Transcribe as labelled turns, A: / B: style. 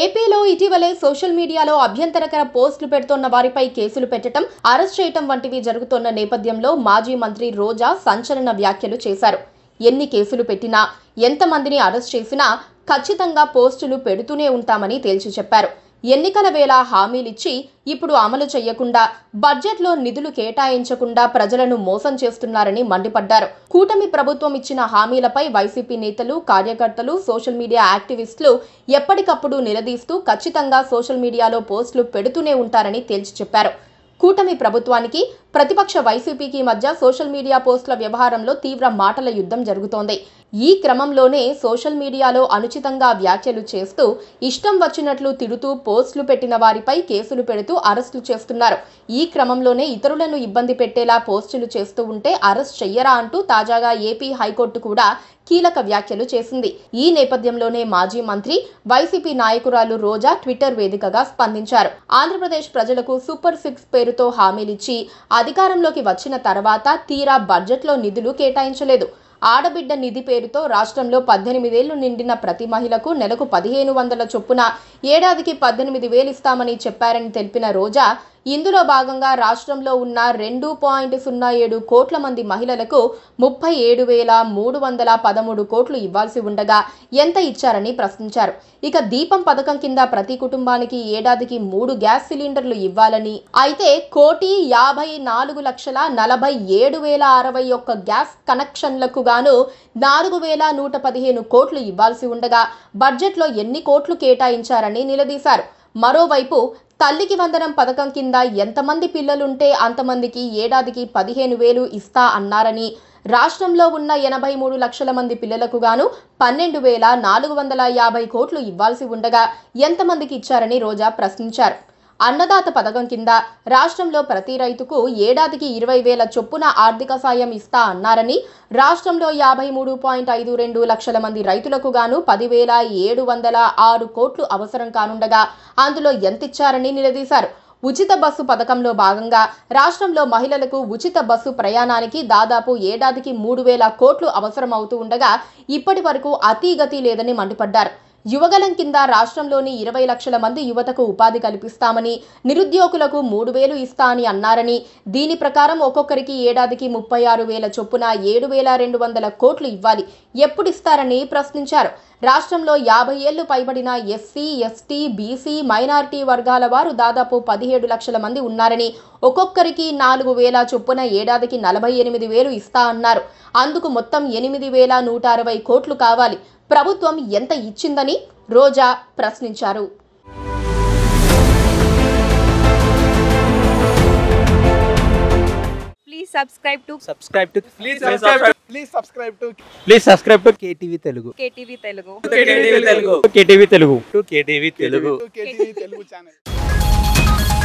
A: ఏపీలో ఇటీవలే సోషల్ మీడియాలో అభ్యంతరకర పోస్టులు పెడుతున్న వారిపై కేసులు పెట్టడం అరెస్ట్ చేయటం వంటివి జరుగుతున్న నేపథ్యంలో మాజీ మంత్రి రోజా సంచలన వ్యాఖ్యలు చేశారు ఎన్ని కేసులు పెట్టినా ఎంతమందిని అరెస్ట్ చేసినా ఖచ్చితంగా పోస్టులు పెడుతూనే ఉంటామని తేల్చి చెప్పారు ఎన్నికల వేళ హామీలిచ్చి ఇప్పుడు అమలు చేయకుండా బడ్జెట్లో నిధులు కేటాయించకుండా ప్రజలను మోసం చేస్తున్నారని మండిపడ్డారు కూటమి ప్రభుత్వం ఇచ్చిన హామీలపై వైసీపీ నేతలు కార్యకర్తలు సోషల్ మీడియా యాక్టివిస్టులు ఎప్పటికప్పుడు నిలదీస్తూ ఖచ్చితంగా సోషల్ మీడియాలో పోస్టులు పెడుతూనే ఉంటారని తేల్చి చెప్పారు కూటమి ప్రభుత్వానికి ప్రతిపక్ష వైసీపీకి మధ్య సోషల్ మీడియా పోస్టుల వ్యవహారంలో తీవ్ర మాటల యుద్ధం జరుగుతోంది ఈ క్రమంలోనే సోషల్ మీడియాలో అనుచితంగా వ్యాఖ్యలు చేస్తూ ఇష్టం వచ్చినట్లు తిడుతూ పోస్టులు పెట్టిన వారిపై కేసులు పెడుతూ అరెస్టులు చేస్తున్నారు ఈ క్రమంలోనే ఇతరులను ఇబ్బంది పెట్టేలా పోస్టులు చేస్తూ ఉంటే అరెస్ట్ చెయ్యరా అంటూ తాజాగా ఏపీ హైకోర్టు కూడా కీలక వ్యాఖ్యలు చేసింది ఈ నేపథ్యంలోనే మాజీ మంత్రి వైసీపీ నాయకురాలు రోజా ట్విట్టర్ వేదికగా స్పందించారు ఆంధ్రప్రదేశ్ ప్రజలకు సూపర్ సిక్స్ పేరుతో హామీలిచ్చి అధికారంలోకి వచ్చిన తర్వాత తీరా బడ్జెట్లో నిధులు కేటాయించలేదు ఆడబిడ్డ నిధి పేరుతో రాష్ట్రంలో పద్దెనిమిదేళ్లు నిండిన ప్రతి మహిళకు నెలకు పదిహేను వందల చొప్పున ఏడాదికి పద్దెనిమిది వేలు ఇస్తామని చెప్పారని తెలిపిన రోజా ఇందులో భాగంగా రాష్ట్రంలో ఉన్న రెండు పాయింట్ సున్నా ఏడు కోట్ల మంది మహిళలకు ముప్పై ఏడు వేల మూడు వందల పదమూడు కోట్లు ఇవ్వాల్సి ఉండగా ఎంత ఇచ్చారని ప్రశ్నించారు ఇక దీపం పథకం కింద ప్రతి కుటుంబానికి ఏడాదికి మూడు గ్యాస్ సిలిండర్లు ఇవ్వాలని అయితే కోటి యాభై నాలుగు లక్షల నలభై ఏడు వేల అరవై ఒక్క గ్యాస్ కనెక్షన్లకు గాను నాలుగు వేల నూట పదిహేను కోట్లు ఇవ్వాల్సి ఉండగా బడ్జెట్లో ఎన్ని కోట్లు కేటాయించారని నిలదీశారు మరోవైపు తల్లికి వందనం పథకం కింద ఎంతమంది పిల్లలుంటే అంతమందికి ఏడాదికి పదిహేను వేలు ఇస్తా అన్నారని రాష్ట్రంలో ఉన్న ఎనభై మూడు లక్షల మంది పిల్లలకు గాను పన్నెండు వేల నాలుగు వందల యాభై కోట్లు ఇవ్వాల్సి ఉండగా ఎంతమందికి ఇచ్చారని రోజా ప్రశ్నించారు అన్నదాత పథకం కింద రాష్ట్రంలో ప్రతి రైతుకు ఏడాదికి ఇరవై వేల చొప్పున ఆర్థిక సాయం ఇస్తా అన్నారని రాష్ట్రంలో యాభై మూడు పాయింట్ ఐదు రెండు లక్షల మంది రైతులకు గాను పదివేల ఏడు వందల ఆరు కోట్లు అవసరం కానుండగా అందులో ఎంతిచ్చారని నిలదీశారు ఉచిత బస్సు పథకంలో భాగంగా రాష్ట్రంలో మహిళలకు ఉచిత బస్సు ప్రయాణానికి దాదాపు ఏడాదికి మూడు వేల కోట్లు అవసరమవుతూ ఉండగా ఇప్పటి వరకు అతీగతి లేదని మండిపడ్డారు యువగలం కింద రాష్ట్రంలోని ఇరవై లక్షల మంది యువతకు ఉపాధి కల్పిస్తామని నిరుద్యోగులకు మూడు వేలు ఇస్తా అని అన్నారని దీని ప్రకారం ఒక్కొక్కరికి ఏడాదికి ముప్పై ఆరు వేల చొప్పున ఏడు వేల రెండు వందల కోట్లు ఇవ్వాలి ఎప్పుడు ఇస్తారని ప్రశ్నించారు రాష్ట్రంలో యాభై ఏళ్లు పైబడిన ఎస్సీ ఎస్టీ బీసీ మైనారిటీ వర్గాల వారు దాదాపు పదిహేడు లక్షల మంది ఉన్నారని ఒక్కొక్కరికి నాలుగు వేల చొప్పున ఏడాదికి నలభై ఎనిమిది వేలు ఇస్తా అన్నారు అందుకు మొత్తం ఎనిమిది వేల నూట అరవై కోట్లు కావాలి ప్రభుత్వం ఎంత ఇచ్చిందని రోజా ప్రశ్నించారు please to to please please please Telugu Telugu Telugu Telugu Telugu Telugu channel